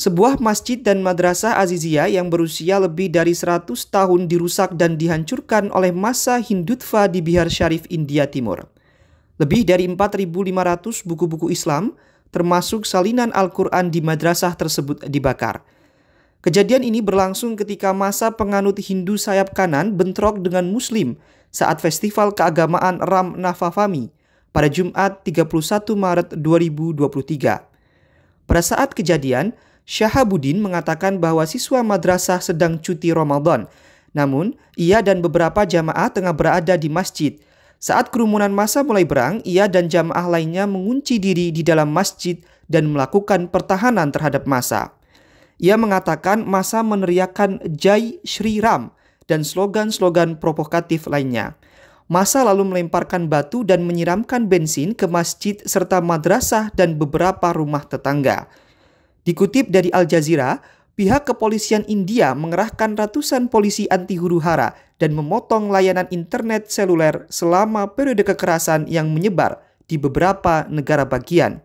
Sebuah masjid dan madrasah Azizia yang berusia lebih dari 100 tahun dirusak dan dihancurkan oleh masa Hindutva di Bihar Syarif, India Timur. Lebih dari 4.500 buku-buku Islam, termasuk salinan Al-Quran di madrasah tersebut dibakar. Kejadian ini berlangsung ketika masa penganut Hindu sayap kanan bentrok dengan Muslim saat festival keagamaan Ram Navavami pada Jumat 31 Maret 2023. Pada saat kejadian, Syahabuddin mengatakan bahwa siswa madrasah sedang cuti Ramadan. Namun, ia dan beberapa jamaah tengah berada di masjid. Saat kerumunan masa mulai berang, ia dan jamaah lainnya mengunci diri di dalam masjid dan melakukan pertahanan terhadap masa. Ia mengatakan masa meneriakkan Jai Shri Ram dan slogan-slogan provokatif lainnya. Masa lalu melemparkan batu dan menyiramkan bensin ke masjid serta madrasah dan beberapa rumah tetangga. Dikutip dari Al Jazeera, pihak kepolisian India mengerahkan ratusan polisi anti huru hara dan memotong layanan internet seluler selama periode kekerasan yang menyebar di beberapa negara bagian.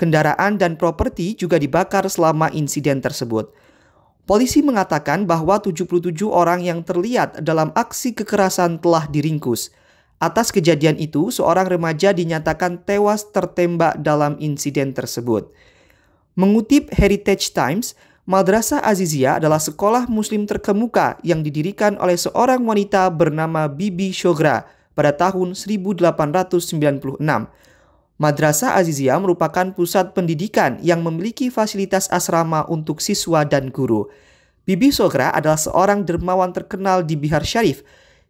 Kendaraan dan properti juga dibakar selama insiden tersebut. Polisi mengatakan bahwa 77 orang yang terlihat dalam aksi kekerasan telah diringkus. Atas kejadian itu, seorang remaja dinyatakan tewas tertembak dalam insiden tersebut. Mengutip Heritage Times, Madrasah Azizia adalah sekolah muslim terkemuka yang didirikan oleh seorang wanita bernama Bibi Shogra pada tahun 1896. Madrasah Azizia merupakan pusat pendidikan yang memiliki fasilitas asrama untuk siswa dan guru. Bibi Sogra adalah seorang dermawan terkenal di Bihar Syarif.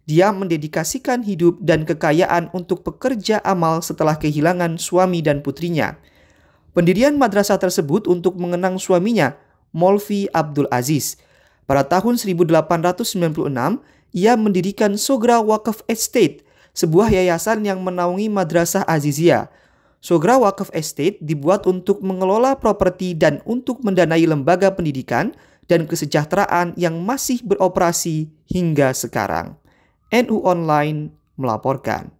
Dia mendedikasikan hidup dan kekayaan untuk pekerja amal setelah kehilangan suami dan putrinya. Pendirian madrasah tersebut untuk mengenang suaminya, Molfi Abdul Aziz. Pada tahun 1896, ia mendirikan Sogra Wakaf Estate, sebuah yayasan yang menaungi Madrasah Azizia. Sogra Wakaf Estate dibuat untuk mengelola properti dan untuk mendanai lembaga pendidikan dan kesejahteraan yang masih beroperasi hingga sekarang. NU Online melaporkan.